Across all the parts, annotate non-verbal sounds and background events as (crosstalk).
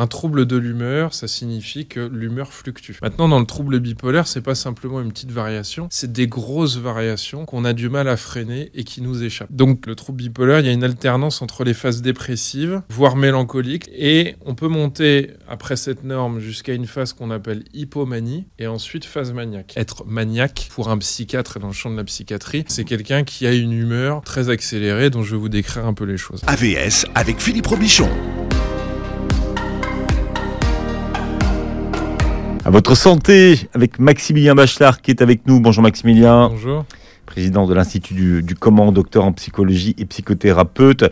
Un trouble de l'humeur, ça signifie que l'humeur fluctue. Maintenant, dans le trouble bipolaire, c'est pas simplement une petite variation, c'est des grosses variations qu'on a du mal à freiner et qui nous échappent. Donc, le trouble bipolaire, il y a une alternance entre les phases dépressives, voire mélancoliques, et on peut monter après cette norme jusqu'à une phase qu'on appelle hypomanie et ensuite phase maniaque. Être maniaque pour un psychiatre dans le champ de la psychiatrie, c'est quelqu'un qui a une humeur très accélérée dont je vais vous décrire un peu les choses. AVS avec Philippe Robichon. À votre santé, avec Maximilien Bachelard qui est avec nous. Bonjour Maximilien. Bonjour. Président de l'Institut du, Comment, docteur en psychologie et psychothérapeute.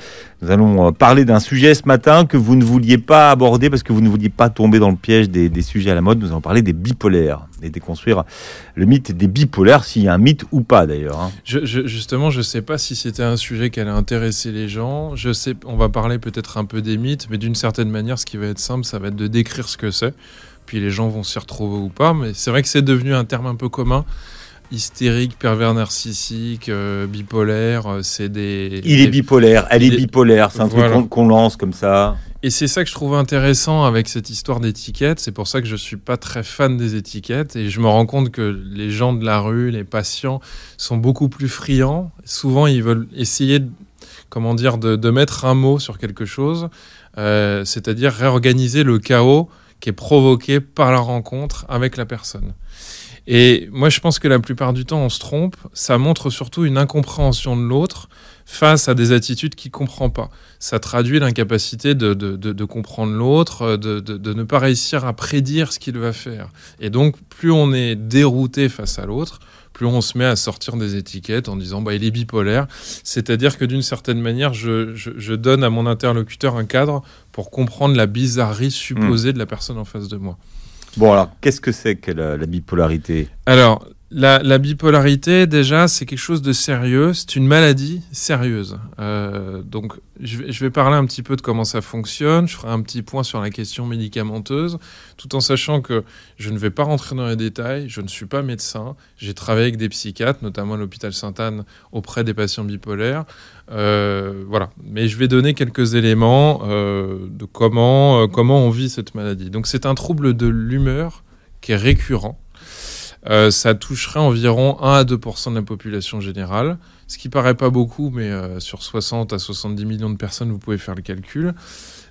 Nous allons euh, parler d'un sujet ce matin que vous ne vouliez pas aborder parce que vous ne vouliez pas tomber dans le piège des, sujets à la mode. Nous allons parler des bipolaires et déconstruire le mythe des bipolaires, s'il y a un mythe ou pas d'ailleurs. Hein. justement, je ne sais pas si c'était un sujet qui allait intéresser les gens. Je sais, on va parler peut-être un peu des mythes, mais d'une certaine manière, ce qui va être simple, ça va être de décrire ce que c'est puis les gens vont s'y retrouver ou pas, mais c'est vrai que c'est devenu un terme un peu commun. Hystérique, pervers narcissique, euh, bipolaire, euh, c'est des... Il est bipolaire, elle est bipolaire, c'est un truc qu'on lance comme ça. Et c'est ça que je trouve intéressant avec cette histoire d'étiquette, c'est pour ça que je ne suis pas très fan des étiquettes, et je me rends compte que les gens de la rue, les patients, sont beaucoup plus friands, souvent ils veulent essayer de comment dire, de, mettre un mot sur quelque chose, euh, c'est-à-dire réorganiser le chaos qui est provoquée par la rencontre avec la personne. Et moi, je pense que la plupart du temps, on se trompe. Ça montre surtout une incompréhension de l'autre face à des attitudes qu'il ne comprend pas. Ça traduit l'incapacité de, de, comprendre l'autre, de, ne pas réussir à prédire ce qu'il va faire. Et donc, plus on est dérouté face à l'autre, plus on se met à sortir des étiquettes en disant bah, il est bipolaire. C'est-à-dire que d'une certaine manière, je, donne à mon interlocuteur un cadre pour comprendre la bizarrerie supposée hmm. de la personne en face de moi. Bon, alors, qu'est-ce que c'est que la, la bipolarité Alors, la, bipolarité, déjà, c'est quelque chose de sérieux, c'est une maladie sérieuse. Euh, donc, je vais, parler un petit peu de comment ça fonctionne, je ferai un petit point sur la question médicamenteuse, tout en sachant que je ne vais pas rentrer dans les détails, je ne suis pas médecin, j'ai travaillé avec des psychiatres, notamment à l'hôpital Sainte-Anne, auprès des patients bipolaires. Euh, voilà, mais je vais donner quelques éléments euh, de comment, comment on vit cette maladie. Donc, c'est un trouble de l'humeur qui est récurrent euh, ça toucherait environ 1 à 2 de la population générale, ce qui paraît pas beaucoup, mais euh, sur 60 à 70 millions de personnes, vous pouvez faire le calcul.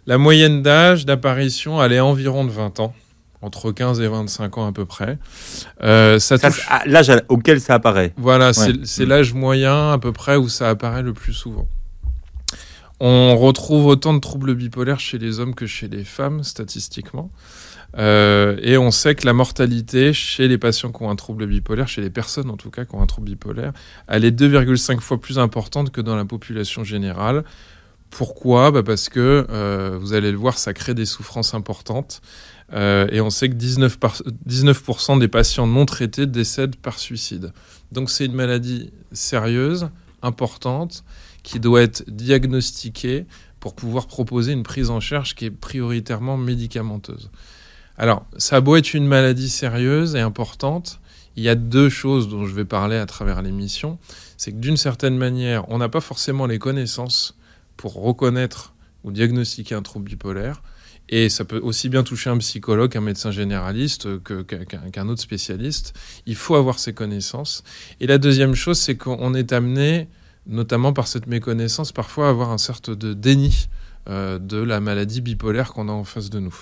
La moyenne d'âge d'apparition, elle est environ de 20 ans, entre 15 et 25 ans à peu près. Euh, ah, l'âge auquel ça apparaît. Voilà, c'est, c'est mm. l'âge moyen à peu près où ça apparaît le plus souvent. On retrouve autant de troubles bipolaires chez les hommes que chez les femmes, statistiquement. Euh, et on sait que la mortalité chez les patients qui ont un trouble bipolaire, chez les personnes en tout cas qui ont un trouble bipolaire, elle est 2,5 fois plus importante que dans la population générale. Pourquoi bah, Parce que, euh, vous allez le voir, ça crée des souffrances importantes. Euh, et on sait que 19%, 19 des patients non traités décèdent par suicide. Donc c'est une maladie sérieuse, importante, qui doit être diagnostiquée pour pouvoir proposer une prise en charge qui est prioritairement médicamenteuse. Alors, ça a être une maladie sérieuse et importante, il y a deux choses dont je vais parler à travers l'émission. C'est que d'une certaine manière, on n'a pas forcément les connaissances pour reconnaître ou diagnostiquer un trouble bipolaire. Et ça peut aussi bien toucher un psychologue, un médecin généraliste qu'un autre spécialiste. Il faut avoir ces connaissances. Et la deuxième chose, c'est qu'on est amené, notamment par cette méconnaissance, parfois à avoir un certain de déni euh, de la maladie bipolaire qu'on a en face de nous.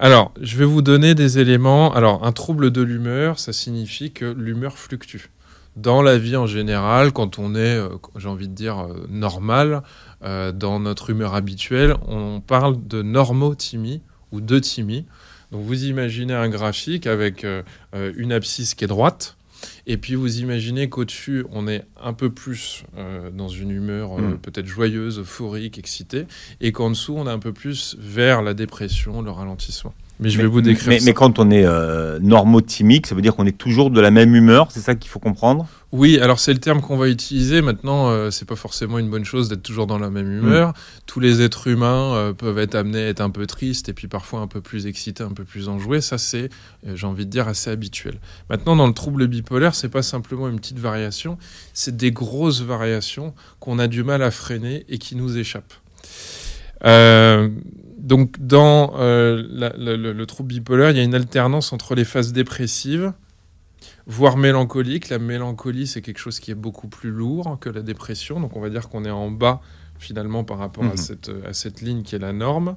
Alors, je vais vous donner des éléments. Alors, un trouble de l'humeur, ça signifie que l'humeur fluctue. Dans la vie en général, quand on est, euh, j'ai envie de dire, euh, normal, euh, dans notre humeur habituelle, on parle de normotimie ou de timie. Donc, vous imaginez un graphique avec une abscisse qui est droite, et puis vous imaginez qu'au-dessus, on est un peu plus euh, dans une humeur euh, mm. peut-être joyeuse, euphorique, excitée, et qu'en dessous, on est un peu plus vers la dépression, le ralentissement. Mais je vais vous décrire. Mais, quand on est euh, normotimique, ça veut dire qu'on est toujours de la même humeur, c'est ça qu'il faut comprendre Oui, alors c'est le terme qu'on va utiliser. Maintenant, euh, c'est pas forcément une bonne chose d'être toujours dans la même humeur. Mm. Tous les êtres humains euh, peuvent être amenés à être un peu tristes et puis parfois un peu plus excités, un peu plus enjoués. Ça, c'est, j'ai envie de dire, assez habituel. Maintenant, dans le trouble bipolaire, c'est pas simplement une petite variation, c'est des grosses variations qu'on a du mal à freiner et qui nous échappent. Euh, donc dans euh, le, trouble bipolaire, il y a une alternance entre les phases dépressives, voire mélancoliques. La mélancolie, c'est quelque chose qui est beaucoup plus lourd que la dépression, donc on va dire qu'on est en bas finalement par rapport à, mhm. cette, à cette ligne qui est la norme.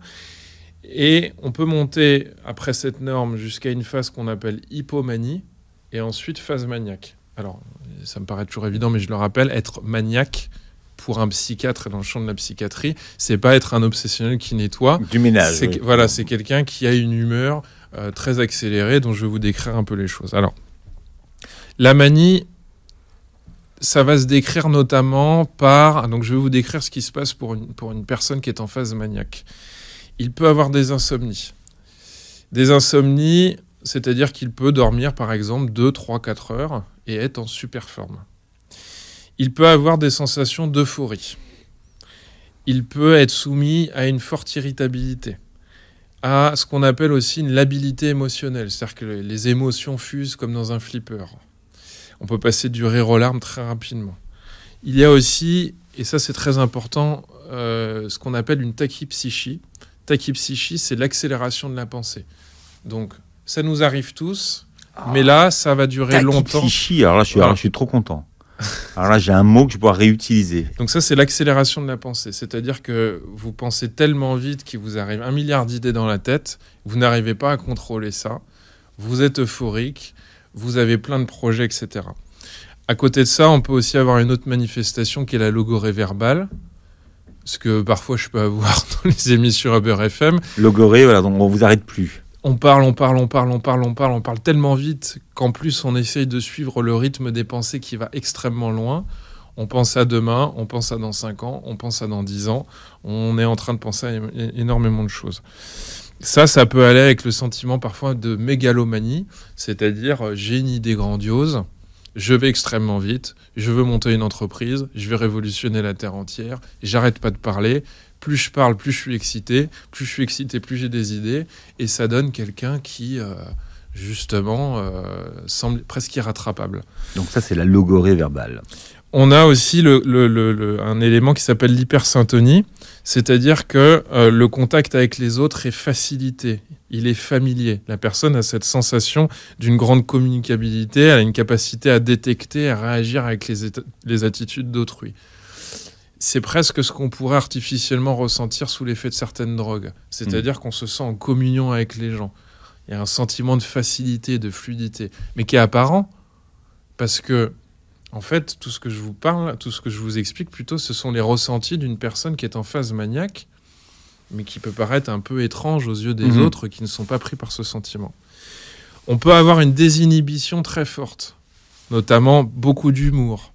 Et on peut monter après cette norme jusqu'à une phase qu'on appelle hypomanie et ensuite phase maniaque. Alors, ça me paraît toujours évident, mais je le rappelle, être maniaque, pour un psychiatre dans le champ de la psychiatrie, c'est pas être un obsessionnel qui nettoie. Du ménage. Voilà, c'est quelqu'un qui a une humeur euh, très accélérée dont je vais vous décrire un peu les choses. Alors, la manie, ça va se décrire notamment par. Donc, je vais vous décrire ce qui se passe pour une, pour une personne qui est en phase maniaque. Il peut avoir des insomnies. Des insomnies, c'est-à-dire qu'il peut dormir, par exemple, 2, 3, 4 heures et être en super forme il peut avoir des sensations d'euphorie. Il peut être soumis à une forte irritabilité, à ce qu'on appelle aussi une labilité émotionnelle, c'est-à-dire que les émotions fusent comme dans un flipper. On peut passer du rire aux larmes très rapidement. Il y a aussi, et ça c'est très important, euh, ce qu'on appelle une tachypsychie. Tachypsychie, c'est l'accélération de la pensée. Donc, ça nous arrive tous, ah. mais là, ça va durer longtemps. Tachypsychie, alors là, je je suis trop content. Alors là, j'ai un mot que je dois réutiliser. Donc ça, c'est l'accélération de la pensée. C'est-à-dire que vous pensez tellement vite qu'il vous arrive un milliard d'idées dans la tête, vous n'arrivez pas à contrôler ça, vous êtes euphorique, vous avez plein de projets, etc. À côté de ça, on peut aussi avoir une autre manifestation qui est la logorée verbale, ce que parfois je peux avoir (laughs) dans les émissions Uber FM. Logoré, voilà, donc on vous arrête plus on parle, on parle, on parle, on parle, on parle, on parle tellement vite qu'en plus on essaye de suivre le rythme des pensées qui va extrêmement loin. On pense à demain, on pense à dans 5 ans, on pense à dans 10 ans. On est en train de penser à énormément de choses. Ça, ça peut aller avec le sentiment parfois de mégalomanie, c'est-à-dire euh, j'ai une idée grandiose, je vais extrêmement vite, je veux monter une entreprise, je vais révolutionner la Terre entière, j'arrête pas de parler, plus je parle, plus je suis excité, plus je suis excité, plus j'ai des idées, et ça donne quelqu'un qui, euh, justement, euh, semble presque irrattrapable. Donc ça, c'est la logorée verbale. On a aussi un élément qui s'appelle l'hypersyntonie, c'est-à-dire que euh, le contact avec les autres est facilité, il est familier. La personne a cette sensation d'une grande communicabilité, elle a une capacité à détecter, à réagir avec les attitudes d'autrui c'est presque ce qu'on pourrait artificiellement ressentir sous l'effet de certaines drogues. C'est-à-dire mm. qu'on se sent en communion avec les gens. Il y a un sentiment de facilité, de fluidité, mais qui est apparent parce que, en fait, tout ce que je vous parle, tout ce que je vous explique plutôt, ce sont les ressentis d'une personne qui est en phase maniaque, mais qui peut paraître un peu étrange aux yeux des mm-hmm. autres qui ne sont pas pris par ce sentiment. On peut avoir une désinhibition très forte, notamment beaucoup d'humour,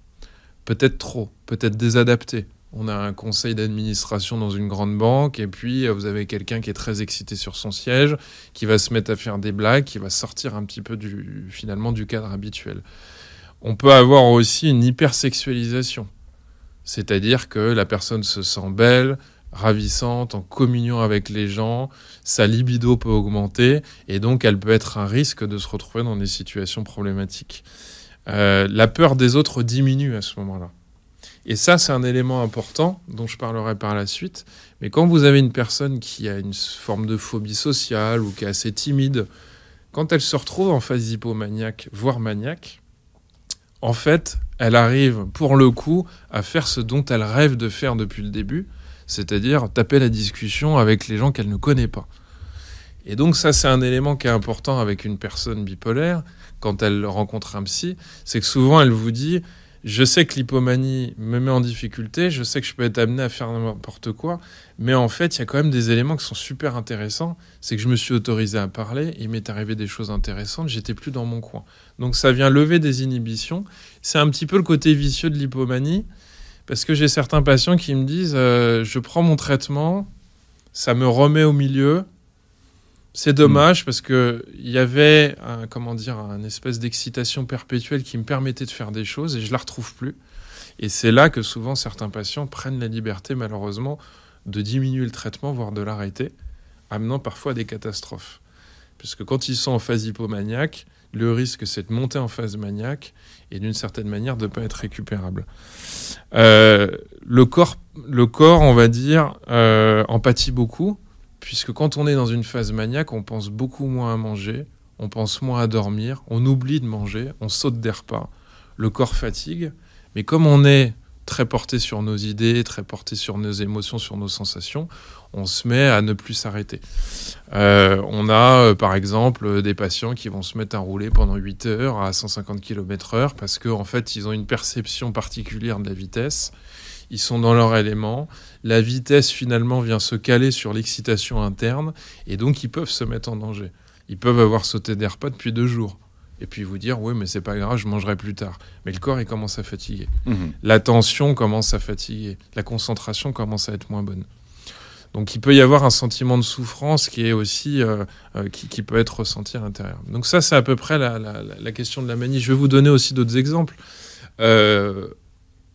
peut-être trop, peut-être désadapté, on a un conseil d'administration dans une grande banque, et puis euh, vous avez quelqu'un qui est très excité sur son siège, qui va se mettre à faire des blagues, qui va sortir un petit peu du, finalement du cadre habituel. On peut avoir aussi une hypersexualisation, c'est-à-dire que la personne se sent belle, ravissante, en communion avec les gens, sa libido peut augmenter, et donc elle peut être un risque de se retrouver dans des situations problématiques. Euh, la peur des autres diminue à ce moment-là. Et ça, c'est un élément important dont je parlerai par la suite. Mais quand vous avez une personne qui a une forme de phobie sociale ou qui est assez timide, quand elle se retrouve en phase hypomaniaque, voire maniaque, en fait, elle arrive pour le coup à faire ce dont elle rêve de faire depuis le début, c'est-à-dire taper la discussion avec les gens qu'elle ne connaît pas. Et donc ça, c'est un élément qui est important avec une personne bipolaire, quand elle rencontre un psy, c'est que souvent elle vous dit, je sais que l'hypomanie me met en difficulté, je sais que je peux être amené à faire n'importe quoi, mais en fait, il y a quand même des éléments qui sont super intéressants. C'est que je me suis autorisé à parler, il m'est arrivé des choses intéressantes, j'étais plus dans mon coin. Donc ça vient lever des inhibitions. C'est un petit peu le côté vicieux de l'hypomanie, parce que j'ai certains patients qui me disent euh, je prends mon traitement, ça me remet au milieu, c'est dommage parce que il y avait un, comment dire un espèce d'excitation perpétuelle qui me permettait de faire des choses et je la retrouve plus. Et c'est là que souvent certains patients prennent la liberté malheureusement de diminuer le traitement voire de l'arrêter, amenant parfois à des catastrophes. Puisque quand ils sont en phase hypomaniaque, le risque c'est de monter en phase maniaque et d'une certaine manière de ne pas être récupérable. Euh, le corps, le corps, on va dire, en euh, pâtit beaucoup puisque quand on est dans une phase maniaque, on pense beaucoup moins à manger, on pense moins à dormir, on oublie de manger, on saute des repas, le corps fatigue, mais comme on est très porté sur nos idées, très porté sur nos émotions, sur nos sensations, on se met à ne plus s'arrêter. Euh, on a euh, par exemple des patients qui vont se mettre à rouler pendant 8 heures à 150 km/h parce qu'en fait ils ont une perception particulière de la vitesse ils sont dans leur élément. La vitesse finalement vient se caler sur l'excitation interne et donc ils peuvent se mettre en danger. Ils peuvent avoir sauté des repas depuis deux jours et puis vous dire oui mais c'est pas grave je mangerai plus tard mais le corps il commence à fatiguer mmh. La tension commence à fatiguer la concentration commence à être moins bonne donc il peut y avoir un sentiment de souffrance qui est aussi euh, euh, qui, peut être ressenti à l'intérieur donc ça c'est à peu près la, la, question de la manie je vais vous donner aussi d'autres exemples euh,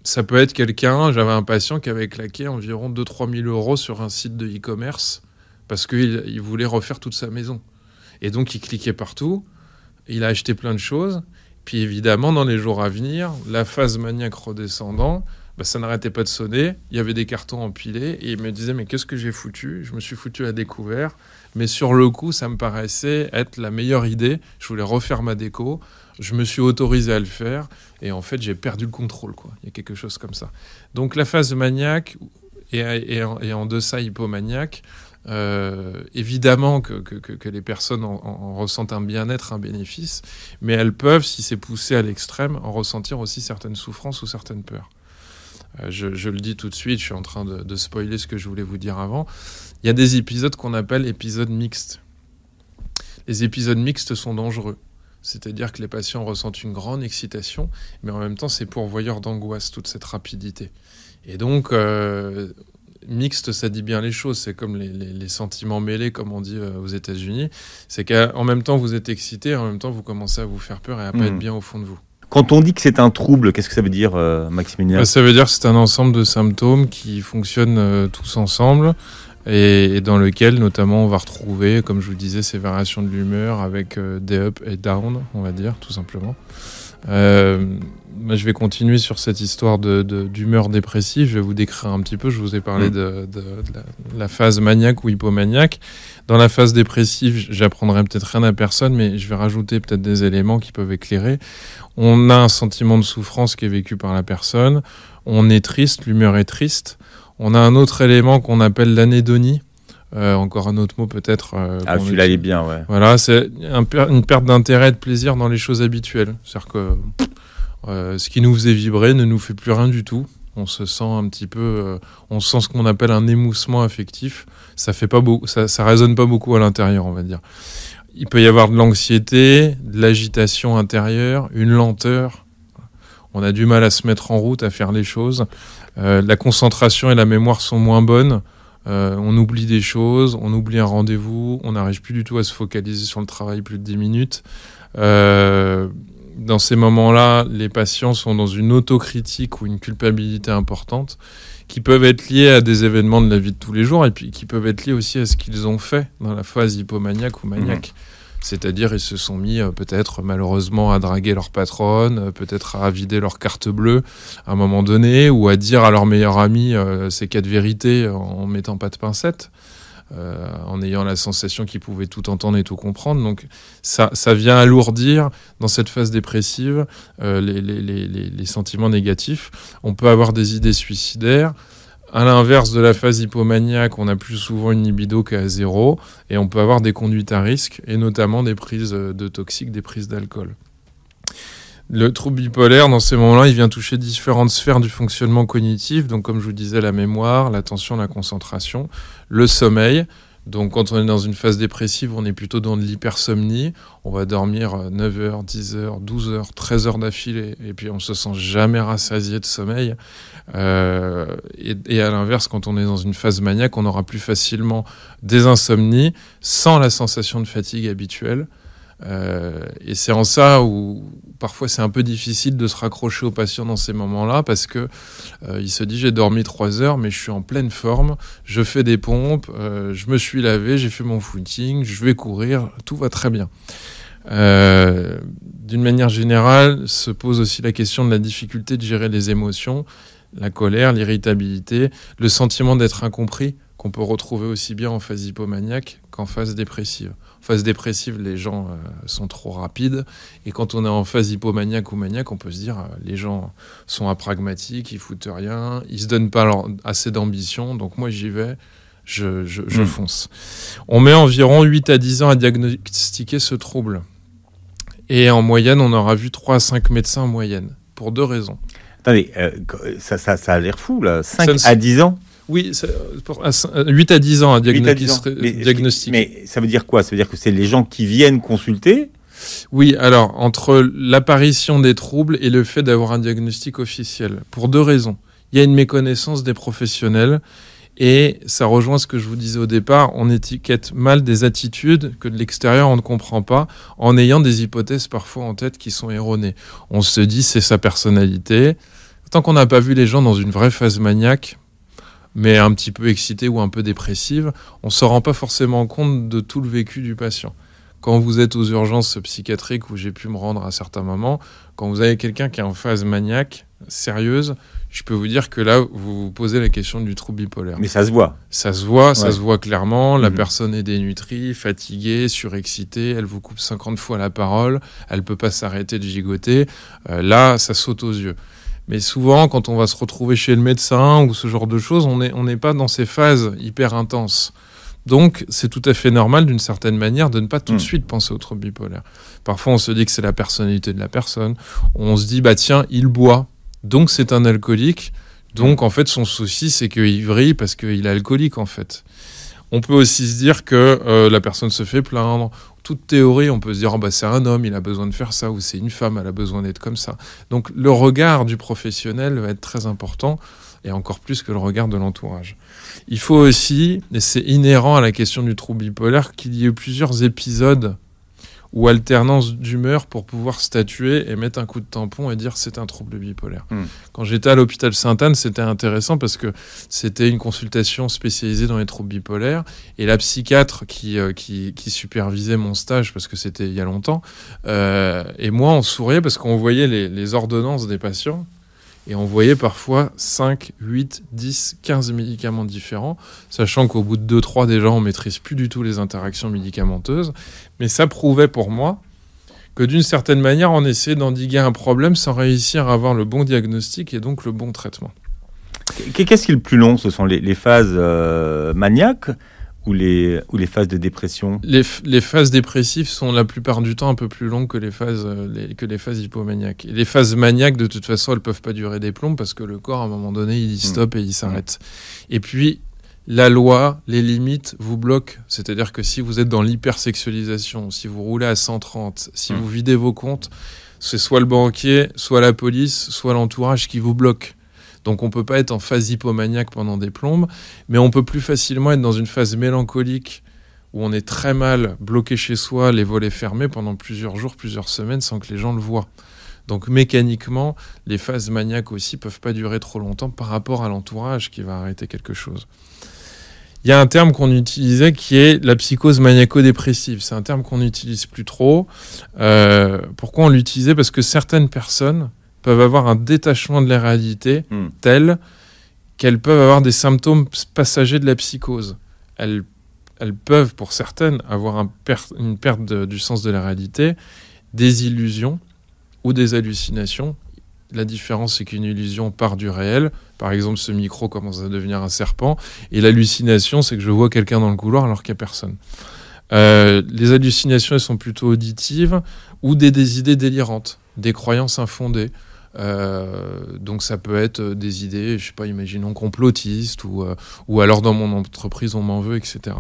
ça peut être quelqu'un, j'avais un patient qui avait claqué environ 2-3 000 euros sur un site de e-commerce parce qu'il voulait refaire toute sa maison. Et donc il cliquait partout, il a acheté plein de choses, puis évidemment dans les jours à venir, la phase maniaque redescendant, bah, ça n'arrêtait pas de sonner. Il y avait des cartons empilés et il me disait mais qu'est-ce que j'ai foutu Je me suis foutu à découvert. Mais sur le coup, ça me paraissait être la meilleure idée. Je voulais refaire ma déco. Je me suis autorisé à le faire et en fait j'ai perdu le contrôle quoi. Il y a quelque chose comme ça. Donc la phase maniaque et, en, deçà hypomaniaque. Euh, évidemment que, les personnes en ressentent un bien-être, un bénéfice, mais elles peuvent, si c'est poussé à l'extrême, en ressentir aussi certaines souffrances ou certaines peurs. Euh, je, le dis tout de suite, je suis en train de, spoiler ce que je voulais vous dire avant. Il y a des épisodes qu'on appelle épisodes mixtes. Les épisodes mixtes sont dangereux. C'est-à-dire que les patients ressentent une grande excitation, mais en même temps, c'est pourvoyeur d'angoisse, toute cette rapidité. Et donc, euh, mixte, ça dit bien les choses. C'est comme les, sentiments mêlés, comme on dit euh, aux États-Unis. C'est qu'en même temps, vous êtes excité, en même temps, vous commencez à vous faire peur et à ne pas hmm. être bien au fond de vous. Quand on dit que c'est un trouble, qu'est-ce que ça veut dire, euh, Maximilien bah, Ça veut dire que c'est un ensemble de symptômes qui fonctionnent euh, tous ensemble et, dans lequel notamment on va retrouver, comme je vous disais, ces variations de l'humeur avec euh, des up et down, on va dire, tout simplement je vais continuer sur cette histoire d'humeur de, d'humeur dépressive. Je vais vous décrire un petit peu. Je vous ai parlé mm. de, la, phase maniaque ou hypomaniaque. Dans la phase dépressive, j'apprendrai peut-être rien à personne, mais je vais rajouter peut-être des éléments qui peuvent éclairer. On a un sentiment de souffrance qui est vécu par la personne. On est triste, l'humeur est triste. On a un autre élément qu'on appelle l'anédonie. Euh, encore un autre mot peut-être. Euh, ah, celui-là, est bien, ouais. Voilà, c'est une perte d'intérêt, et de plaisir dans les choses habituelles. C'est-à-dire que euh, ce qui nous faisait vibrer ne nous fait plus rien du tout. On se sent un petit peu, euh, on sent ce qu'on appelle un émoussement affectif. Ça fait pas beau ça, résonne pas beaucoup à l'intérieur, on va dire. Il peut y avoir de l'anxiété, de l'agitation intérieure, une lenteur. On a du mal à se mettre en route, à faire les choses. Euh, la concentration et la mémoire sont moins bonnes. on oublie des choses, on oublie un rendez-vous, on n'arrive plus du tout à se focaliser sur le travail plus de 10 minutes. Euh, dans ces moments-là, les patients sont dans une autocritique ou une culpabilité importante qui peuvent être liées à des événements de la vie de tous les jours et puis qui peuvent être liées aussi à ce qu'ils ont fait dans la phase hypomaniaque ou maniaque. Mhm. C'est-à-dire, ils se sont mis euh, peut-être malheureusement à draguer leur patronne, euh, peut-être à vider leur carte bleue à un moment donné, ou à dire à leur meilleur ami euh, ces quatre vérités en mettant pas de pincettes. Euh, en ayant la sensation qu'ils pouvait tout entendre et tout comprendre. Donc ça, vient alourdir dans cette phase dépressive euh, les, les, sentiments négatifs. On peut avoir des idées suicidaires. À l'inverse de la phase hypomaniaque, on a plus souvent une libido qu'à zéro et on peut avoir des conduites à risque et notamment des prises euh, de toxiques, des prises d'alcool le trouble bipolaire, dans ces moments-là, il vient toucher différentes sphères du fonctionnement cognitif, donc comme je vous disais, la mémoire, l'attention, la concentration, le sommeil. Donc quand on est dans une phase dépressive, on est plutôt dans de l'hypersomnie, on va dormir 9 euh, heures, 10 heures, 12 heures, 13 heures d'affilée, et puis on se sent jamais rassasié de sommeil. Euh, et, à l'inverse, quand on est dans une phase maniaque, on aura plus facilement des insomnies sans la sensation de fatigue habituelle. Euh, et c'est en ça où parfois c'est un peu difficile de se raccrocher au patient dans ces moments-là parce que euh, il se dit j'ai dormi trois heures mais je suis en pleine forme, je fais des pompes, euh, je me suis lavé, j'ai fait mon footing, je vais courir, tout va très bien. D'une manière générale, se pose aussi la question de la difficulté de gérer les émotions, la colère, l'irritabilité, le sentiment d'être incompris qu'on peut retrouver aussi bien en phase hypomaniaque qu'en phase dépressive phase dépressive, les gens euh, sont trop rapides. Et quand on est en phase hypomaniaque ou maniaque, on peut se dire euh, les gens sont impragmatiques, ils foutent rien, ils se donnent pas assez d'ambition. Donc moi, j'y vais. Je, hmm. fonce. On met environ 8 à 10 ans à diagnostiquer ce trouble. Et en moyenne, on aura vu 3 à 5 médecins en moyenne, pour deux raisons. Attendez, euh, ça, ça, ça, a l'air fou, là. 5 à 10 ans oui, 8 euh, euh, à 10 ans un diagnostic. mais ça veut dire quoi Ça veut dire que c'est les gens qui viennent consulter oui, alors entre l'apparition des troubles et le fait d'avoir un diagnostic officiel, pour deux raisons. Il y a une méconnaissance des professionnels et ça rejoint ce que je vous disais au départ, on étiquette mal des attitudes que de l'extérieur on ne comprend pas en ayant des hypothèses parfois en tête qui sont erronées. On se dit c'est sa personnalité. Tant qu'on n'a pas vu les gens dans une vraie phase maniaque, mais un petit peu excitée ou un peu dépressive, on ne se rend pas forcément compte de tout le vécu du patient. Quand vous êtes aux urgences psychiatriques où j'ai pu me rendre à certains moments, quand vous avez quelqu'un qui est en phase maniaque, sérieuse, je peux vous dire que là, vous vous posez la question du trouble bipolaire. Mais ça se voit. Ça se voit, ça se voit clairement. La mhm. personne est dénutrie, fatiguée, surexcitée. Elle vous coupe 50 fois la parole. Elle ne peut pas s'arrêter de gigoter. Euh, là, ça saute aux yeux. Mais souvent, quand on va se retrouver chez le médecin ou ce genre de choses, on n'est on pas dans ces phases hyper intenses. Donc, c'est tout à fait normal, d'une certaine manière, de ne pas tout de hmm. suite penser au trouble bipolaire. Parfois, on se dit que c'est la personnalité de la personne. On se dit, bah tiens, il boit, donc c'est un alcoolique. Donc, hmm. en fait, son souci, c'est qu'il vrille parce qu'il est alcoolique, en fait. On peut aussi se dire que euh, la personne se fait plaindre, toute théorie, on peut se dire ah, bah, c'est un homme, il a besoin de faire ça, ou c'est une femme, elle a besoin d'être comme ça. Donc le regard du professionnel va être très important, et encore plus que le regard de l'entourage. Il faut aussi, et c'est inhérent à la question du trouble bipolaire, qu'il y ait plusieurs épisodes ou alternance d'humeur pour pouvoir statuer et mettre un coup de tampon et dire c'est un trouble bipolaire. Hmm. Quand j'étais à l'hôpital Sainte-Anne, c'était intéressant parce que c'était une consultation spécialisée dans les troubles bipolaires et la psychiatre qui, euh, qui, supervisait mon stage parce que c'était il y a longtemps euh, et moi on souriait parce qu'on voyait les ordonnances des patients et on voyait parfois 5, 8, 10, 15 médicaments différents, sachant qu'au bout de 2-3 déjà on maîtrise plus du tout les interactions médicamenteuses, mais ça prouvait pour moi que d'une certaine manière on essayait d'endiguer un problème sans réussir à avoir le bon diagnostic et donc le bon traitement. Qu'est-ce qui est le plus long Ce sont les, phases euh, maniaques ou les, ou les phases de dépression les, phases dépressives sont la plupart du temps un peu plus longues que les phases, euh, que les phases hypomaniaques. Et les phases maniaques, de toute façon, elles peuvent pas durer des plombs parce que le corps, à un moment donné, il y mm. stop et il s'arrête. Mm. Et puis, la loi, les limites vous bloquent. C'est-à-dire que si vous êtes dans l'hypersexualisation, si vous roulez à 130, si mm. vous videz vos comptes, c'est soit le banquier, soit la police, soit l'entourage qui vous bloque. Donc on peut pas être en phase hypomaniaque pendant des plombes, mais on peut plus facilement être dans une phase mélancolique où on est très mal bloqué chez soi, les volets fermés pendant plusieurs jours, plusieurs semaines sans que les gens le voient. Donc mécaniquement, les phases maniaques aussi peuvent pas durer trop longtemps par rapport à l'entourage qui va arrêter quelque chose. Il y a un terme qu'on utilisait qui est la psychose maniaco-dépressive. C'est un terme qu'on n'utilise plus trop. Euh, pourquoi on l'utilisait Parce que certaines personnes peuvent avoir un détachement de la réalité hmm. tel qu'elles peuvent avoir des symptômes passagers de la psychose. Elles, peuvent, pour certaines, avoir une perte du sens de la réalité, des illusions ou des hallucinations. La différence, c'est qu'une illusion part du réel. Par exemple, ce micro commence à devenir un serpent. Et l'hallucination, c'est que je vois quelqu'un dans le couloir alors qu'il n'y a personne. Euh, les hallucinations, elles sont plutôt auditives ou des idées délirantes, des croyances infondées. Euh, donc ça peut être des idées, je sais pas, imaginons complotistes ou, euh, ou alors dans mon entreprise on m'en veut, etc. Une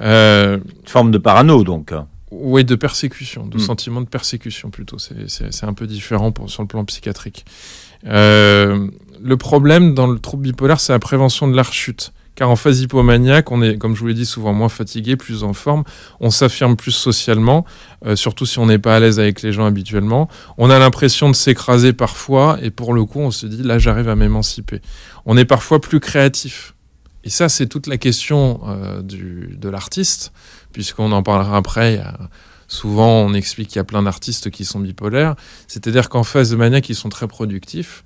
euh, forme de parano donc. Oui, de persécution, de hmm. sentiment de persécution plutôt. C'est un peu différent sur le plan psychiatrique. le problème dans le trouble bipolaire, c'est la prévention de la rechute. Car en phase hypomaniaque, on est, comme je vous l'ai dit, souvent moins fatigué, plus en forme. On s'affirme plus socialement, euh, surtout si on n'est pas à l'aise avec les gens habituellement. On a l'impression de s'écraser parfois, et pour le coup, on se dit là, j'arrive à m'émanciper. On est parfois plus créatif. Et ça, c'est toute la question euh, de l'artiste, puisqu'on en parlera après. Souvent, on explique qu'il y a plein d'artistes qui sont bipolaires, c'est-à-dire qu'en phase de maniaque, ils sont très productifs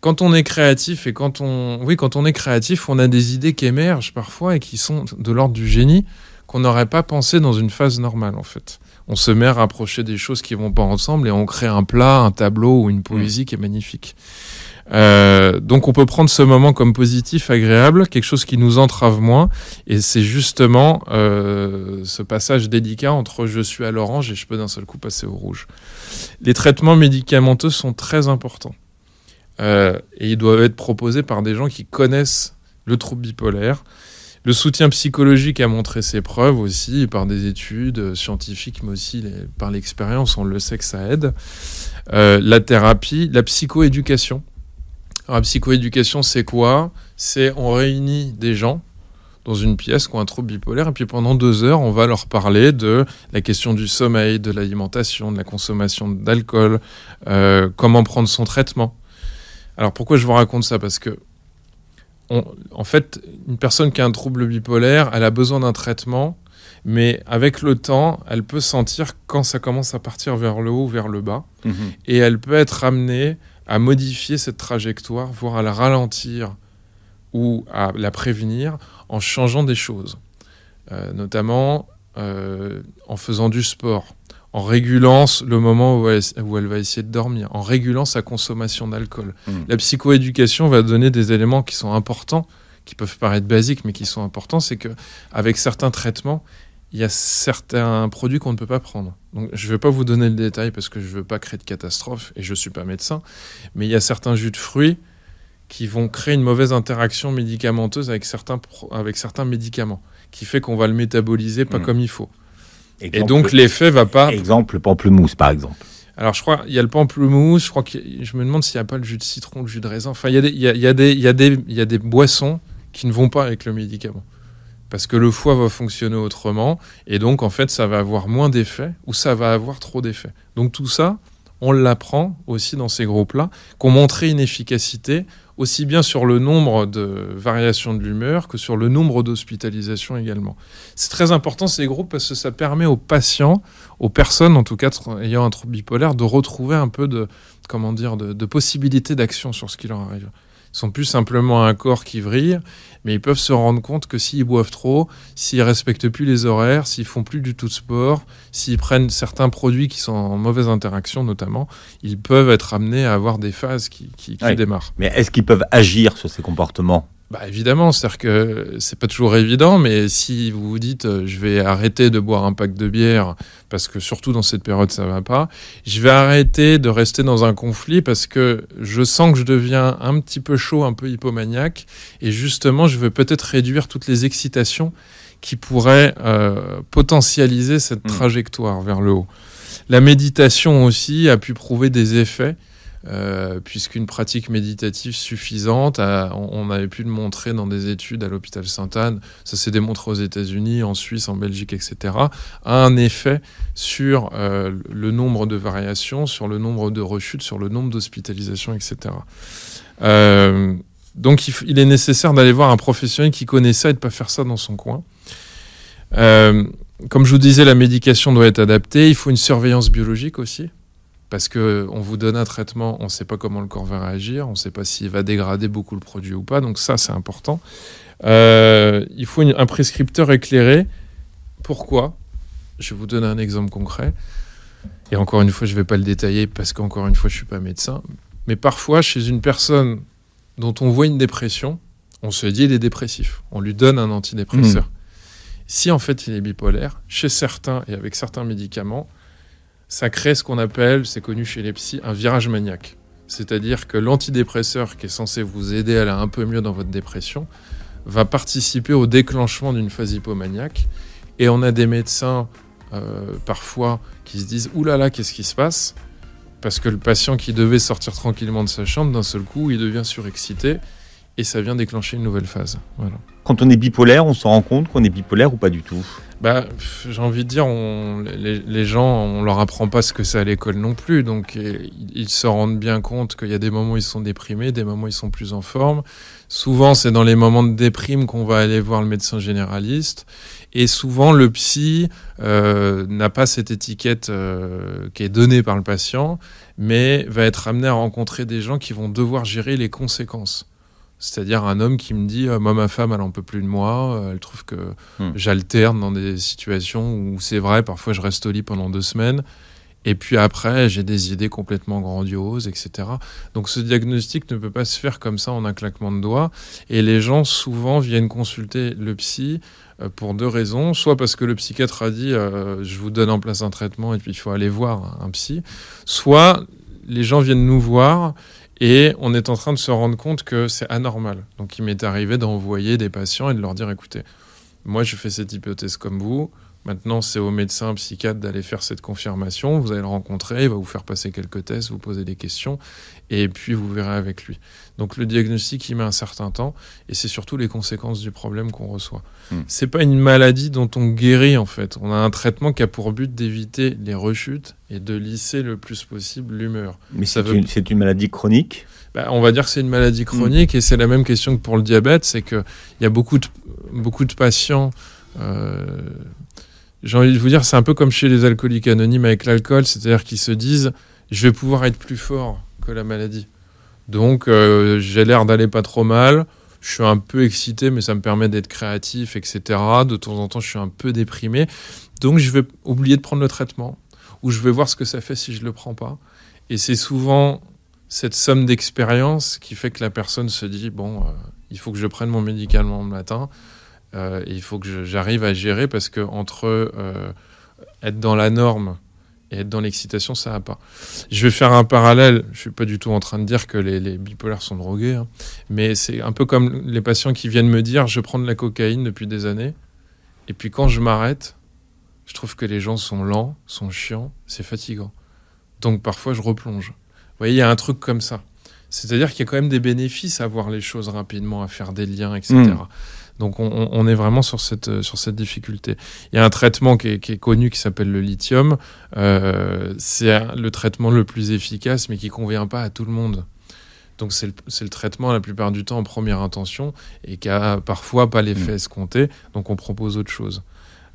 quand on est créatif et quand on, oui, quand on est créatif, on a des idées qui émergent parfois et qui sont de l'ordre du génie qu'on n'aurait pas pensé dans une phase normale en fait. On se met à rapprocher des choses qui vont pas ensemble et on crée un plat, un tableau ou une poésie mm. qui est magnifique. Euh, donc on peut prendre ce moment comme positif, agréable, quelque chose qui nous entrave moins. Et c'est justement euh, ce passage délicat entre je suis à l'orange et je peux d'un seul coup passer au rouge. Les traitements médicamenteux sont très importants. Euh, et ils doivent être proposés par des gens qui connaissent le trouble bipolaire. Le soutien psychologique a montré ses preuves aussi par des études scientifiques, mais aussi par l'expérience. On le sait que ça aide. Euh, la thérapie, la psychoéducation. la psychoéducation, c'est quoi C'est on réunit des gens dans une pièce qui ont un trouble bipolaire, et puis pendant deux heures, on va leur parler de la question du sommeil, de l'alimentation, de la consommation d'alcool, euh, comment prendre son traitement. Alors pourquoi je vous raconte ça Parce que, en fait, une personne qui a un trouble bipolaire, elle a besoin d'un traitement, mais avec le temps, elle peut sentir quand ça commence à partir vers le haut, vers le bas, mhm. et elle peut être amenée à modifier cette trajectoire, voire à la ralentir ou à la prévenir en changeant des choses, euh, notamment euh, en faisant du sport, en régulant le moment où elle, va essayer de dormir, en régulant sa consommation d'alcool. Hmm. La psychoéducation va donner des éléments qui sont importants, qui peuvent paraître basiques, mais qui sont importants, c'est que avec certains traitements, il y a certains produits qu'on ne peut pas prendre. Donc, je ne vais pas vous donner le détail parce que je ne veux pas créer de catastrophe et je ne suis pas médecin, mais il y a certains jus de fruits qui vont créer une mauvaise interaction médicamenteuse avec certains, avec certains médicaments, qui fait qu'on va le métaboliser pas hmm. comme il faut et donc l'effet va pas. Exemple, le pamplemousse, par exemple. Alors je crois il y a le pamplemousse, je crois que je me demande s'il n'y a pas le jus de citron, le jus de raisin. Enfin, il y a des il y a des boissons qui ne vont pas avec le médicament. Parce que le foie va fonctionner autrement et donc en fait ça va avoir moins d'effet ou ça va avoir trop d'effet. Donc tout ça, on l'apprend aussi dans ces groupes-là, qu'on montrait une efficacité aussi bien sur le nombre de variations de l'humeur que sur le nombre d'hospitalisations également. C'est très important ces groupes parce que ça permet aux patients, aux personnes en tout cas ayant un trouble bipolaire, de retrouver un peu de, comment dire, de possibilités d'action sur ce qui leur arrive sont plus simplement un corps qui vrille, mais ils peuvent se rendre compte que s'ils boivent trop, s'ils respectent plus les horaires, s'ils font plus du tout de sport, s'ils prennent certains produits qui sont en mauvaise interaction notamment, ils peuvent être amenés à avoir des phases qui, démarrent. Mais est-ce qu'ils peuvent agir sur ces comportements bah évidemment, cest que c'est pas toujours évident, mais si vous vous dites euh, je vais arrêter de boire un pack de bière parce que surtout dans cette période ça va pas, je vais arrêter de rester dans un conflit parce que je sens que je deviens un petit peu chaud, un peu hypomaniaque, et justement je veux peut-être réduire toutes les excitations qui pourraient euh, potentialiser cette mmh. trajectoire vers le haut. La méditation aussi a pu prouver des effets euh, puisqu'une pratique méditative suffisante, on, avait pu le montrer dans des études à l'hôpital Sainte-Anne, ça s'est démontré aux États-Unis, en Suisse, en Belgique, etc., a un effet sur euh, le nombre de variations, sur le nombre de rechutes, sur le nombre d'hospitalisations, etc. Euh, donc il, est nécessaire d'aller voir un professionnel qui connaît ça et de ne pas faire ça dans son coin. comme je vous disais, la médication doit être adaptée. Il faut une surveillance biologique aussi parce que on vous donne un traitement, on ne sait pas comment le corps va réagir, on ne sait pas s'il va dégrader beaucoup le produit ou pas, donc ça c'est important. Euh, il faut un prescripteur éclairé. Pourquoi Je vais vous donner un exemple concret. Et encore une fois, je ne vais pas le détailler parce qu'encore une fois, je ne suis pas médecin. Mais parfois, chez une personne dont on voit une dépression, on se dit il est dépressif. On lui donne un antidépresseur. Hmm. Si en fait il est bipolaire, chez certains et avec certains médicaments, ça crée ce qu'on appelle, c'est connu chez les psys, un virage maniaque. C'est-à-dire que l'antidépresseur qui est censé vous aider à aller un peu mieux dans votre dépression va participer au déclenchement d'une phase hypomaniaque. Et on a des médecins euh, parfois qui se disent Ouh là là, qu'est-ce qui se passe Parce que le patient qui devait sortir tranquillement de sa chambre, d'un seul coup, il devient surexcité et ça vient déclencher une nouvelle phase quand on est bipolaire, on se rend compte qu'on est bipolaire ou pas du tout bah, j'ai envie de dire, on, les, gens, on leur apprend pas ce que c'est à l'école non plus, donc ils se rendent bien compte qu'il y a des moments où ils sont déprimés, des moments où ils sont plus en forme. Souvent, c'est dans les moments de déprime qu'on va aller voir le médecin généraliste, et souvent le psy euh, n'a pas cette étiquette euh, qui est donnée par le patient, mais va être amené à rencontrer des gens qui vont devoir gérer les conséquences. C'est-à-dire un homme qui me dit euh, Moi, ma femme, elle en peut plus de moi. Euh, elle trouve que hmm. j'alterne dans des situations où c'est vrai, parfois je reste au lit pendant deux semaines. Et puis après, j'ai des idées complètement grandioses, etc. Donc ce diagnostic ne peut pas se faire comme ça en un claquement de doigts. Et les gens souvent viennent consulter le psy euh, pour deux raisons. Soit parce que le psychiatre a dit je vous donne en place un traitement et puis il faut aller voir un psy. Soit les gens viennent nous voir et on est en train de se rendre compte que c'est anormal. Donc il m'est arrivé d'envoyer des patients et de leur dire, écoutez, moi je fais cette hypothèse comme vous, maintenant c'est au médecin, psychiatre d'aller faire cette confirmation, vous allez le rencontrer, il va vous faire passer quelques tests, vous poser des questions, et puis vous verrez avec lui. Donc le diagnostic, il met un certain temps, et c'est surtout les conséquences du problème qu'on reçoit. Ce hmm. C'est pas une maladie dont on guérit en fait. On a un traitement qui a pour but d'éviter les rechutes et de lisser le plus possible l'humeur. Mais c'est une, maladie chronique. Bah, on va dire que c'est une maladie hmm. chronique et c'est la même question que pour le diabète, c'est qu'il y a beaucoup de, patients. Euh, j'ai envie de vous dire, c'est un peu comme chez les alcooliques anonymes avec l'alcool, c'est-à-dire qu'ils se disent je vais pouvoir être plus fort que la maladie. Donc euh, j'ai l'air d'aller pas trop mal. Je suis un peu excité, mais ça me permet d'être créatif, etc. De temps en temps, je suis un peu déprimé. Donc je vais oublier de prendre le traitement, ou je vais voir ce que ça fait si je ne le prends pas. Et c'est souvent cette somme d'expérience qui fait que la personne se dit bon, euh, il faut que je prenne mon médicament le matin, euh, il faut que j'arrive à gérer parce que entre être dans la norme et être dans l'excitation, ça va pas. Je vais faire un parallèle, je suis pas du tout en train de dire que les, bipolaires sont drogués, hein. mais c'est un peu comme les patients qui viennent me dire je prends de la cocaïne depuis des années, et puis quand je m'arrête, je trouve que les gens sont lents, sont chiants, c'est fatigant. Donc parfois je replonge. Vous voyez, il y a un truc comme ça. C'est-à-dire qu'il y a quand même des bénéfices à voir les choses rapidement, à faire des liens, etc. Donc on, est vraiment euh, sur cette, difficulté. Il y a un traitement qui est, connu qui s'appelle le lithium. Euh, c'est le traitement le plus efficace mais qui ne convient pas à tout le monde. Donc c'est le, traitement la plupart du temps en première intention et qui a parfois pas l'effet mmh. escompté. Donc on propose autre chose.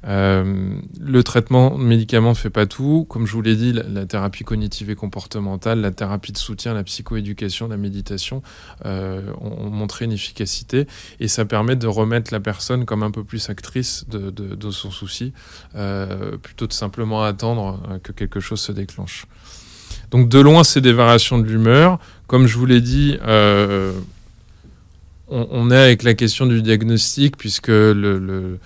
Euh, le traitement médicament ne fait pas tout. Comme je vous l'ai dit, la, thérapie cognitive et comportementale, la thérapie de soutien, la psychoéducation, la méditation euh, ont, montré une efficacité et ça permet de remettre la personne comme un peu plus actrice de, son souci, euh, plutôt de simplement attendre que quelque chose se déclenche. Donc de loin, c'est des variations de l'humeur. Comme je vous l'ai dit, on, est avec la question du diagnostic, puisque on ne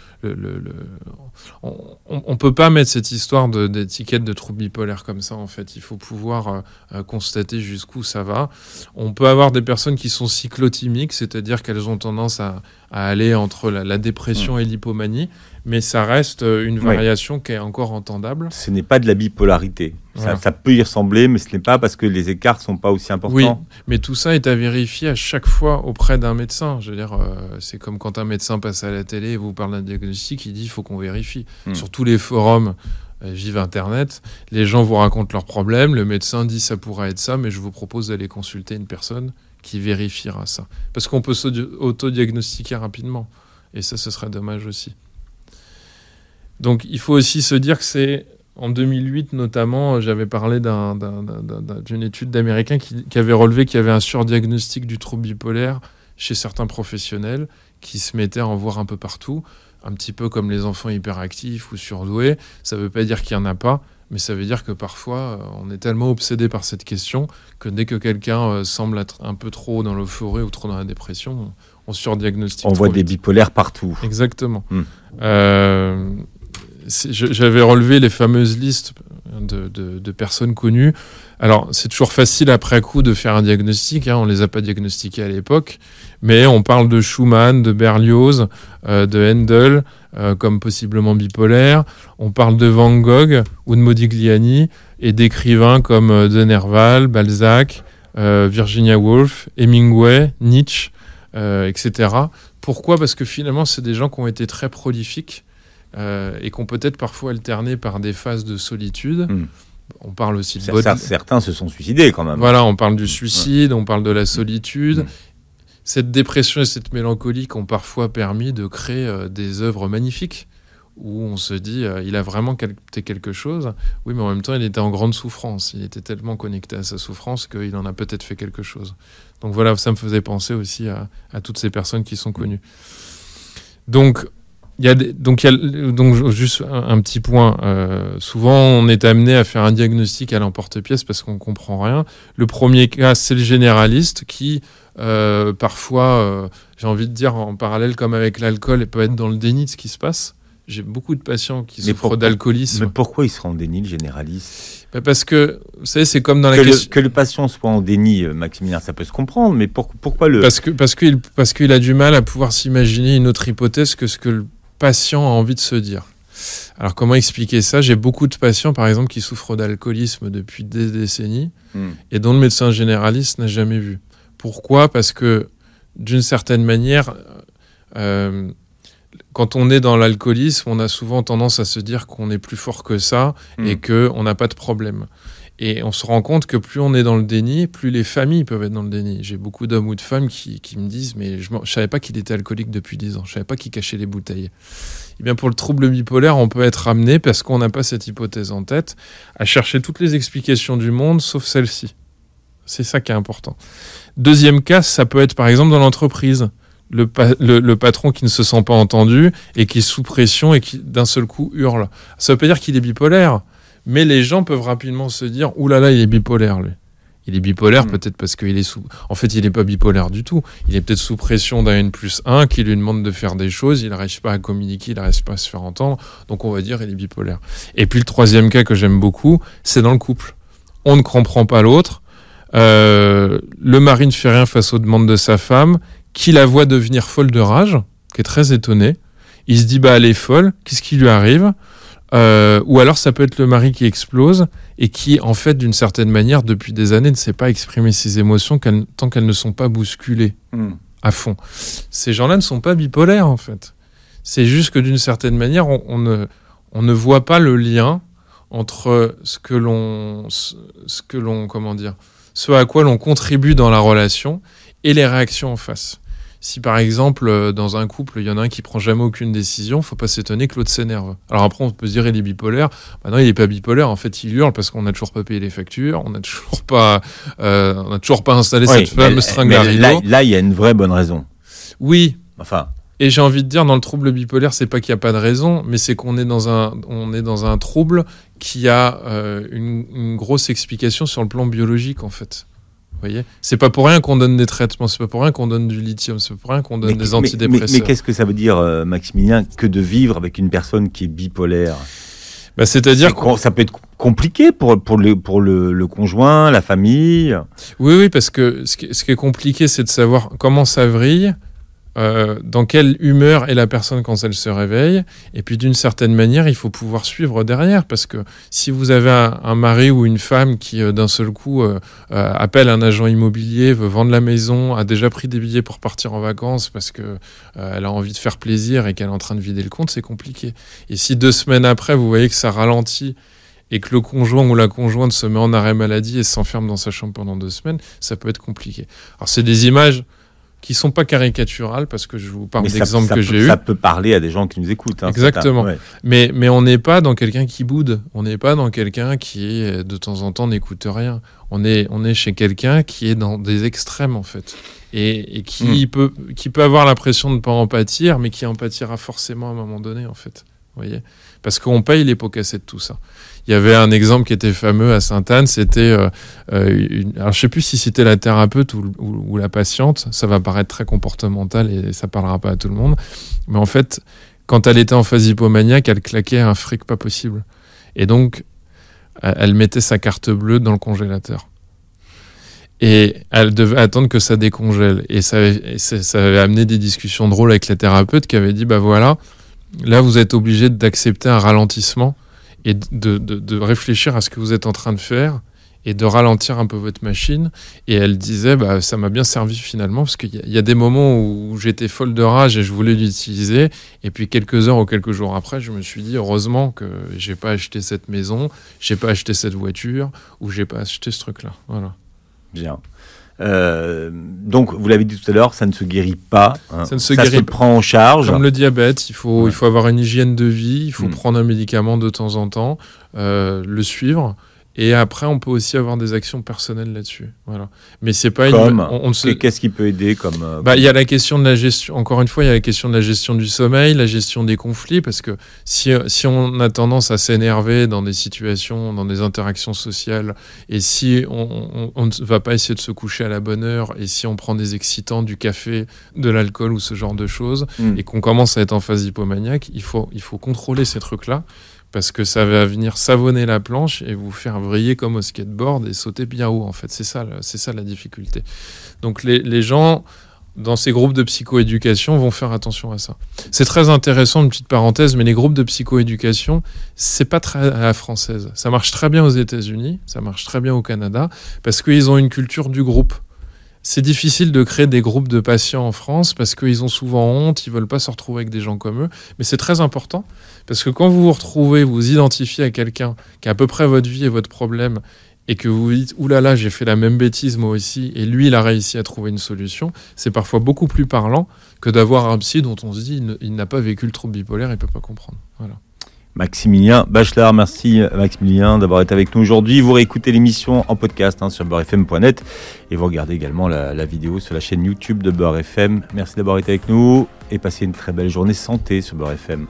peut pas mettre cette histoire d'étiquette de, trouble bipolaire comme ça, en fait. Il faut pouvoir euh, euh, constater jusqu'où ça va. On peut avoir des personnes qui sont cyclotimiques, c'est-à-dire qu'elles ont tendance à, aller entre la dépression mmh. et l'hypomanie mais ça reste euh, une variation qui est encore entendable. Ce n'est pas de la bipolarité. Ça, peut y ressembler, mais ce n'est pas parce que les écarts ne sont pas aussi importants. Oui, mais tout ça est à vérifier à chaque fois auprès d'un médecin. Je veux dire, euh, c'est comme quand un médecin passe à la télé et vous parle d'un diagnostic, il dit il faut qu'on vérifie. Hmm. Sur tous les forums, euh, vive Internet, les gens vous racontent leurs problèmes, le médecin dit ça pourrait être ça, mais je vous propose d'aller consulter une personne qui vérifiera ça. Parce qu'on peut s'auto-diagnostiquer rapidement. Et ça, ce serait dommage aussi. Donc il faut aussi se dire que c'est en 2008 notamment, euh, j'avais parlé d'une étude d'Américains qui, avait relevé qu'il y avait un surdiagnostic du trouble bipolaire chez certains professionnels qui se mettaient à en voir un peu partout, un petit peu comme les enfants hyperactifs ou surdoués. Ça ne veut pas dire qu'il n'y en a pas, mais ça veut dire que parfois euh, on est tellement obsédé par cette question que dès que quelqu'un euh, semble être un peu trop dans forêt ou trop dans la dépression, on, surdiagnostique. On voit des bipolaires partout. Exactement. Hmm j'avais relevé les fameuses listes de, personnes connues. Alors, c'est toujours facile après coup de faire un diagnostic. Hein. on ne les a pas diagnostiqués à l'époque. Mais on parle de Schumann, de Berlioz, euh, de Handel, euh, comme possiblement bipolaire. On parle de Van Gogh ou de Modigliani et d'écrivains comme euh, De Nerval, Balzac, Virginia Woolf, Hemingway, Nietzsche, etc. Pourquoi Parce que finalement, c'est des gens qui ont été très prolifiques euh, et qu'on peut être parfois alterné par des phases de solitude. Hmm. On parle aussi de certains, certains se sont suicidés quand même. Voilà, on parle du hmm. suicide, on parle de la solitude. Hmm. Cette dépression et cette mélancolie qui ont parfois permis de créer euh, des œuvres magnifiques où on se dit euh, il a vraiment capté quelque chose. Oui, mais en même temps, il était en grande souffrance. Il était tellement connecté à sa souffrance qu'il en a peut-être fait quelque chose. Donc voilà, ça me faisait penser aussi à, à toutes ces personnes qui sont connues. Donc il y a donc, il donc juste un, petit point. Euh, souvent, on est amené à faire un diagnostic à l'emporte-pièce parce qu'on comprend rien. Le premier cas, c'est le généraliste qui, euh, parfois, euh, j'ai envie de dire en parallèle comme avec l'alcool, peut être dans le déni de ce qui se passe. J'ai beaucoup de patients qui souffrent d'alcoolisme. Mais pourquoi ils sera en déni, le généraliste bah, Parce que, vous savez, c'est comme dans la question... que le patient soit en déni, Maximilien, ça peut se comprendre, mais pourquoi le... Parce qu'il parce parce qu'il a du mal à pouvoir s'imaginer une autre hypothèse que ce que le patient a envie de se dire. Alors comment expliquer ça J'ai beaucoup de patients, par exemple, qui souffrent d'alcoolisme depuis des décennies hmm. et dont le médecin généraliste n'a jamais vu. Pourquoi Parce que, d'une certaine manière, euh, quand on est dans l'alcoolisme, on a souvent tendance à se dire qu'on est plus fort que ça hmm. et qu'on n'a pas de problème. Et on se rend compte que plus on est dans le déni, plus les familles peuvent être dans le déni. J'ai beaucoup d'hommes ou de femmes qui, me disent Mais je ne savais pas qu'il était alcoolique depuis 10 ans, je ne savais pas qu'il cachait les bouteilles. Et eh bien, pour le trouble bipolaire, on peut être amené, parce qu'on n'a pas cette hypothèse en tête, à chercher toutes les explications du monde sauf celle-ci. C'est ça qui est important. Deuxième cas, ça peut être par exemple dans l'entreprise. Le, le, patron qui ne se sent pas entendu et qui est sous pression et qui d'un seul coup hurle. Ça ne veut pas dire qu'il est bipolaire mais les gens peuvent rapidement se dire oulala, là là, il est bipolaire, lui. Il est bipolaire mm. peut-être parce qu'il est sous. En fait, il n'est pas bipolaire du tout. Il est peut-être sous pression d'un N plus 1 qui lui demande de faire des choses. Il n'arrive pas à communiquer, il n'arrive pas à se faire entendre. Donc, on va dire il est bipolaire. Et puis, le troisième cas que j'aime beaucoup, c'est dans le couple. On ne comprend pas l'autre. Euh, le mari ne fait rien face aux demandes de sa femme, qui la voit devenir folle de rage, qui est très étonnée. Il se dit bah elle est folle, qu'est-ce qui lui arrive euh, ou alors ça peut être le mari qui explose et qui, en fait, d'une certaine manière, depuis des années, ne sait pas exprimer ses émotions tant qu'elles ne sont pas bousculées hmm. à fond. Ces gens-là ne sont pas bipolaires, en fait. C'est juste que, d'une certaine manière, on, ne, on, ne, voit pas le lien entre ce que l'on, ce que l'on, comment dire, ce à quoi l'on contribue dans la relation et les réactions en face si par exemple euh, dans un couple il y en a un qui prend jamais aucune décision, faut pas s'étonner que l'autre s'énerve. Alors après on peut se dire il est bipolaire. Bah non il est pas bipolaire. En fait il hurle parce qu'on n'a toujours pas payé les factures, on n'a toujours pas, euh, on a toujours pas installé cette fameuse stringue Là il y a une vraie bonne raison. Oui. Enfin. Et j'ai envie de dire dans le trouble bipolaire c'est pas qu'il n'y a pas de raison, mais c'est qu'on est dans un on est dans un trouble qui a euh, une, une grosse explication sur le plan biologique en fait voyez c'est pas pour rien qu'on donne des traitements, c'est pas pour rien qu'on donne du lithium, c'est pas pour rien qu'on donne des antidépresseurs. Mais, qu'est-ce que ça veut dire, euh, Maximilien, que de vivre avec une personne qui est bipolaire bah, C'est-à-dire que ça peut être compliqué pour, pour, le, conjoint, la famille. Oui, oui, parce que ce qui, est compliqué, c'est de savoir comment ça vrille, euh, dans quelle humeur est la personne quand elle se réveille. Et puis d'une certaine manière, il faut pouvoir suivre derrière, parce que si vous avez un, mari ou une femme qui euh, d'un seul coup euh, appelle un agent immobilier, veut vendre la maison, a déjà pris des billets pour partir en vacances parce que elle a envie de faire plaisir et qu'elle est en train de vider le compte, c'est compliqué. Et si deux semaines après, vous voyez que ça ralentit et que le conjoint ou la conjointe se met en arrêt maladie et s'enferme dans sa chambre pendant deux semaines, ça peut être compliqué. Alors c'est des images qui sont pas caricaturales parce que je vous parle d'exemples que j'ai eu. Ça peut parler à des gens qui nous écoutent. Hein, Exactement. Mais mais on n'est pas dans quelqu'un qui boude. On n'est pas dans quelqu'un qui euh, de temps en temps n'écoute rien. On est on est chez quelqu'un qui est dans des extrêmes en fait et, qui hmm. peut qui peut avoir l'impression de ne pas en pâtir, mais qui en pâtira forcément à un moment donné en fait. Vous voyez parce qu'on paye les pots cassés de tout ça. Il y avait un exemple qui était fameux à Sainte-Anne, c'était, euh, euh, alors je sais plus si c'était la thérapeute ou, la patiente, ça va paraître très comportemental et ça parlera pas à tout le monde, mais en fait, quand elle était en phase hypomaniaque, elle claquait un fric pas possible. Et donc, elle mettait sa carte bleue dans le congélateur. Et elle devait attendre que ça décongèle. Et ça avait, ça avait amené des discussions drôles avec la thérapeute qui avait dit, bah voilà, là vous êtes obligé d'accepter un ralentissement et de, réfléchir à ce que vous êtes en train de faire et de ralentir un peu votre machine. Et elle disait, bah, ça m'a bien servi finalement, parce qu'il y, a des moments où j'étais folle de rage et je voulais l'utiliser. Et puis quelques heures ou quelques jours après, je me suis dit, heureusement que j'ai pas acheté cette maison, j'ai pas acheté cette voiture, ou j'ai pas acheté ce truc-là. Voilà. Bien. Euh, donc, vous l'avez dit tout à l'heure, ça ne se guérit pas. Hein. Ça se, prend en charge. Comme le diabète, il faut, avoir une hygiène de vie, il faut hmm. prendre un médicament de temps en temps, euh, le suivre. Et après, on peut aussi avoir des actions personnelles là-dessus. Voilà. Mais c'est pas comme, une. On, Qu'est-ce qui peut aider comme. Euh, bah, il y a la question de la gestion. Encore une fois, il y a la question de la gestion du sommeil, la gestion des conflits, parce que si, si on a tendance à s'énerver dans des situations, dans des interactions sociales, et si on, ne va pas essayer de se coucher à la bonne heure, et si on prend des excitants, du café, de l'alcool ou ce genre de choses, hmm. et qu'on commence à être en phase hypomaniaque, il faut, il faut contrôler ces trucs-là parce que ça va venir savonner la planche et vous faire vriller comme au skateboard et sauter bien haut. En fait, c'est ça, c'est ça la difficulté. Donc les, les, gens dans ces groupes de psychoéducation vont faire attention à ça. C'est très intéressant, une petite parenthèse, mais les groupes de psychoéducation, c'est pas très à la française. Ça marche très bien aux États-Unis, ça marche très bien au Canada, parce qu'ils ont une culture du groupe c'est difficile de créer des groupes de patients en France parce qu'ils ont souvent honte, ils veulent pas se retrouver avec des gens comme eux. Mais c'est très important parce que quand vous vous retrouvez, vous, identifiez à quelqu'un qui a à peu près votre vie et votre problème et que vous vous dites oulala, j'ai fait la même bêtise moi aussi et lui il a réussi à trouver une solution, c'est parfois beaucoup plus parlant que d'avoir un psy dont on se dit il n'a pas vécu le trouble bipolaire, il peut pas comprendre. Voilà. Maximilien Bachelard. Merci Maximilien d'avoir été avec nous aujourd'hui. Vous réécoutez l'émission en podcast hein, sur beurrefm.net et vous regardez également la, la, vidéo sur la chaîne YouTube de Beurre Merci d'avoir été avec nous et passez une très belle journée santé sur Beurre FM.